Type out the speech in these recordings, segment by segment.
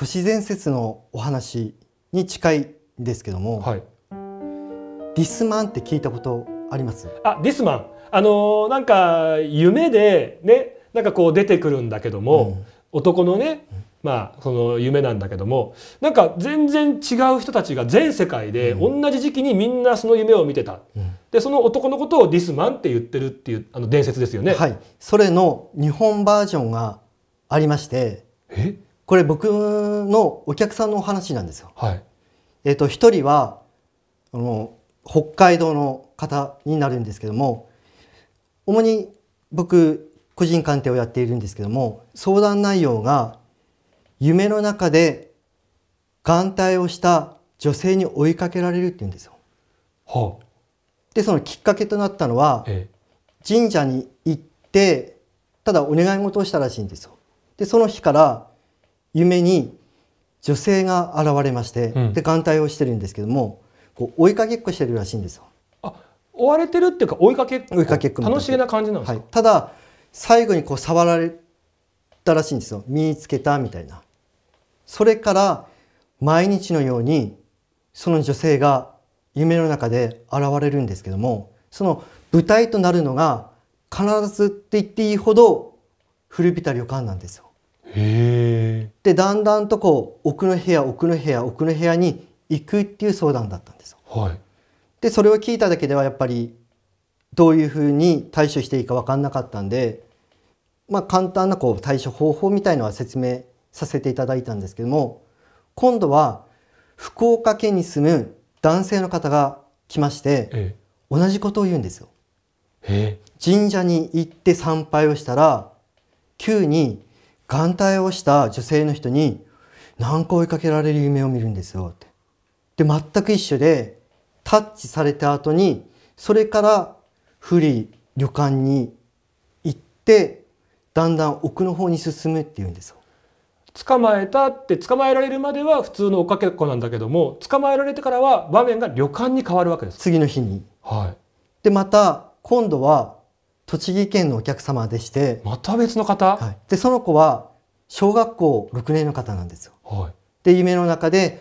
都市伝説のお話に近いですけども、はい、ディスマンって聞いたことありますあディスマンあのー、なんか夢でねなんかこう出てくるんだけども、うん、男のね、うんまあ、その夢なんだけどもなんか全然違う人たちが全世界で同じ時期にみんなその夢を見てた、うん、でその男のことをディスマンって言ってるっていうあの伝説ですよね。はい、それの日本バージョンがありましてえこれ僕のお客さんのお話なんですよ。はい、えっ、ー、と一人はあの北海道の方になるんですけども主に僕個人鑑定をやっているんですけども相談内容が夢の中で眼帯をした女性に追いかけられるって言うんですよ。はあ、でそのきっかけとなったのは、ええ、神社に行ってただお願い事をしたらしいんですよ。でその日から夢に女性が現れまして、うん、で眼帯をしてるんですけどもこう追いかけっこしてるらしいんですよ。あ追われてるっていうか追いかけっこ追いかけっこ楽しげな感じなんですか、はい、ただ最後にこう触られたらしいんですよ身につけたみたいな。それから毎日のようにその女性が夢の中で現れるんですけどもその舞台となるのが必ずって言っていいほど古びた旅館なんですよ。でだんだんとこう奥の部屋奥の部屋奥の部屋に行くっていう相談だったんですよ。はい、でそれを聞いただけではやっぱりどういうふうに対処していいか分かんなかったんで、まあ、簡単なこう対処方法みたいのは説明させていただいたんですけども今度は福岡県に住む男性の方が来まして、ええ、同じことを言うんですよ。え、神社に行って参拝をしたら急に眼帯をした女性の人に何個追いかけられる夢を見るんですよって。で、全く一緒で、タッチされた後に、それからリー、旅館に行って、だんだん奥の方に進むっていうんですよ。捕まえたって捕まえられるまでは普通の追っかけっこなんだけども捕まえられてからは場面が旅館に変わるわけです次の日に、はい、でまた今度は栃木県のお客様でして。また別の方、はい、で、その子は小学校6年の方なんですよ。はい、で、夢の中で、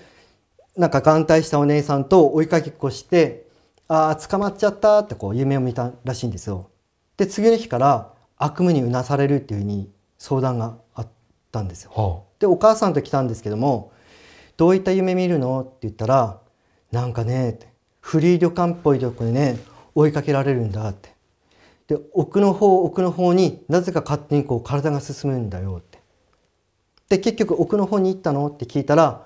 なんか眼帯したお姉さんと追いかけっこして、ああ、捕まっちゃったってこう夢を見たらしいんですよ。で、次の日から悪夢にうなされるっていうふうに相談があったんですよ。はあ、で、お母さんと来たんですけども、どういった夢見るのって言ったら、なんかね、フリー旅館っぽいとこでね、追いかけられるんだって。で奥の方奥の方になぜか勝手にこう体が進むんだよってで結局奥の方に行ったのって聞いたら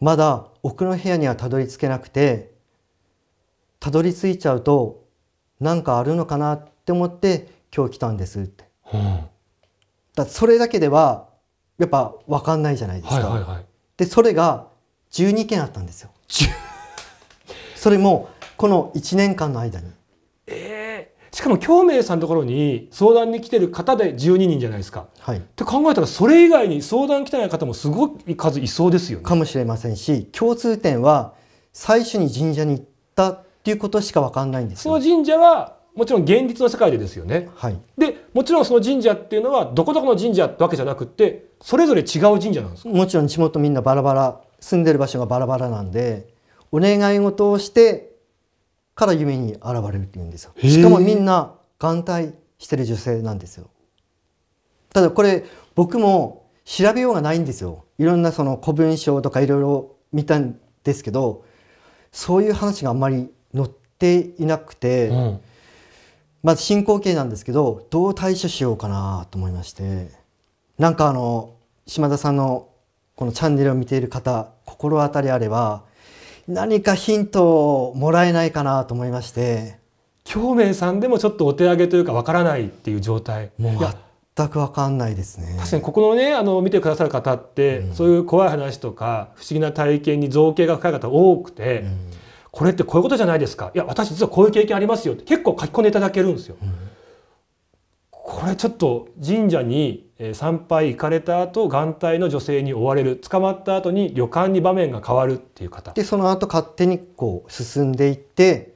まだ奥の部屋にはたどり着けなくてたどり着いちゃうと何かあるのかなって思って今日来たんですって、うん、だそれだけではやっぱ分かんないじゃないですか、でそれが12件あったんですよそれもこの1年間の間にしかも京明さんのところに相談に来てる方で12人じゃないですか。はい、って考えたらそれ以外に相談来てない方もすごい数いそうですよね。かもしれませんし共通点は最初に神社に行ったっていうことしか分かんないんですその神社はもちろん現実の世界でですよね。はい、でもちろんその神社っていうのはどこどこの神社ってわけじゃなくてそれぞれ違う神社なんですもちろん地元みんなバラバラ住んでる場所がバラバラなんでお願い事をしてから夢に現れるっていうんですよしかもみんな眼帯してる女性なんですよただこれ僕も調べようがないんですよいろんなその古文書とかいろいろ見たんですけどそういう話があんまり載っていなくて、うん、まず進行形なんですけどどう対処しようかなと思いましてなんかあの島田さんのこのチャンネルを見ている方心当たりあれば何かヒントをもらえないかなと思いまして京明さんでもちょっとお手上げというかわからないっていう状態もう全くわかんないですね確かにここのねあの見てくださる方って、うん、そういう怖い話とか不思議な体験に造形が深い方多くて、うん、これってこういうことじゃないですかいや私実はこういう経験ありますよって結構書き込んでいただけるんですよ、うん、これちょっと神社に参拝行かれた後眼帯の女性に追われる捕まった後に旅館に場面が変わるっていう方でその後勝手にこう進んでいって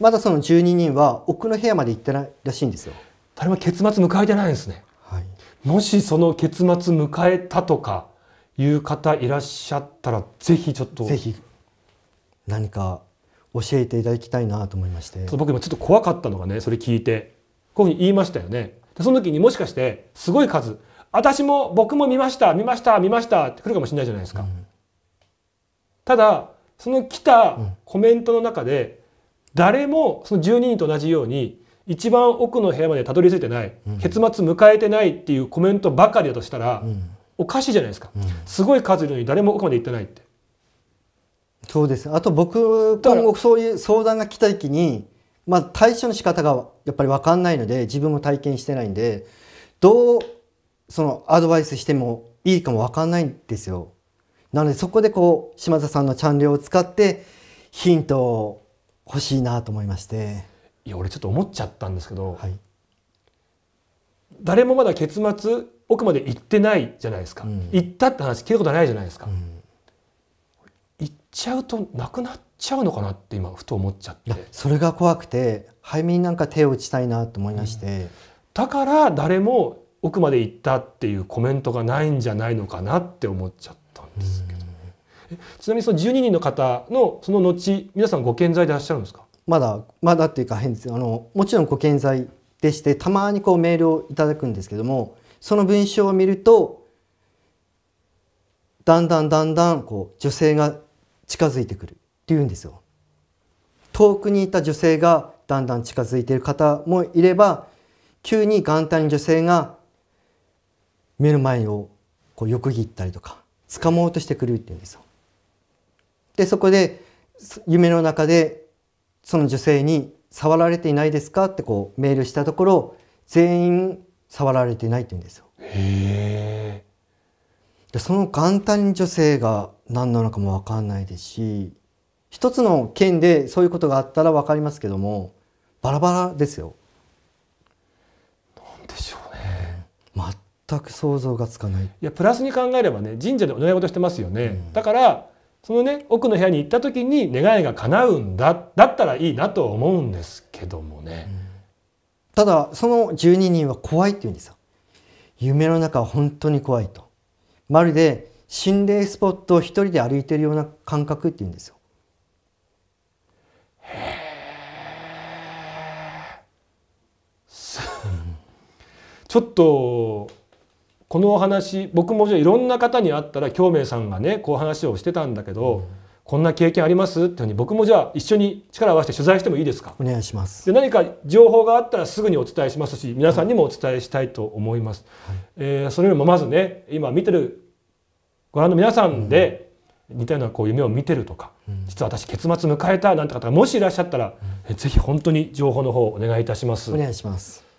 まだその12人は奥の部屋まで行ってないらしいんですよ誰も結末迎えてないんですね、はい、もしその結末迎えたとかいう方いらっしゃったらぜひちょっとぜひ何か教えていただきたいなと思いまして僕今ちょっと怖かったのがねそれ聞いてこういうふうに言いましたよねでその時にもしかしてすごい数私も僕も見ました見ました見ましたって来るかもしれないじゃないですか。うん、ただその来たコメントの中で、誰もその12人と同じように一番奥の部屋までたどり着いてない、うん、結末迎えてないっていうコメントばかりだとしたら、うん、おかしいじゃないですか、うん、すごい数いるのに誰も奥まで行ってないってそうですあと僕今後そういう相談が来た時にまあ、対処の仕方がやっぱり分かんないので自分も体験してないんでどうそのアドバイスしてもいいかも分かんないんですよ。なのでそこでこう島田さんのチャンネルを使ってヒントを欲しいなと思いましていや俺ちょっと思っちゃったんですけど、はい、誰もまだ結末奥まで行ってないじゃないですか、うん、行ったって話聞いたことないじゃないですか、うん、行っちゃうとなくなっちゃうのかなって今ふと思っちゃってそれが怖くてめになんか手を打ちたいなと思いまして、うん、だから誰も奥まで行ったっていうコメントがないんじゃないのかなって思っちゃったんですけどね、ちなみにその12人の方のその後皆さんご健在でいらっしゃるんですかまだまだっていうか変ですあのもちろんご健在でしてたまにこうメールをいただくんですけどもその文章を見るとだんだんだんだんこう女性が近づいてくる言うんですよ。遠くにいた女性がだんだん近づいている方もいれば急に元旦女性が目の前をこう横切ったりとか掴もうとしてくるって言うんですよ。でそこで夢の中でその女性に「触られていないですか?」ってこうメールしたところ全員触られていないって言うんですよ。へでその元旦女性が何なのかも分かんないですし一つの県でそういうことがあったら分かりますけどもバラバラですよ。なんでしょうね。全く想像がつかない。いやプラスに考えればね神社でお願い事してますよね。うん、だからそのね奥の部屋に行った時に願いが叶うんだだったらいいなと思うんですけどもね。うん、ただその12人は怖いって言うんですよ。夢の中は本当に怖いと。まるで心霊スポットを一人で歩いてるような感覚って言うんですよ。ちょっとこのお話僕もじゃいろんな方に会ったら京明さんがねこう話をしてたんだけど、うん、こんな経験ありますってふうに僕もじゃあ一緒に力を合わせて取材してもいいですかお願いしますで何か情報があったらすぐにお伝えしますし皆さんにもお伝えしたいと思います、はい、えー、それよりもまずね今見てるご覧の皆さんで、うん、似たようなこう夢を見てるとか、うん、実は私結末迎えたなんて方がもしいらっしゃったら、うん、ぜひ本当に情報の方お願いいたしますお願いします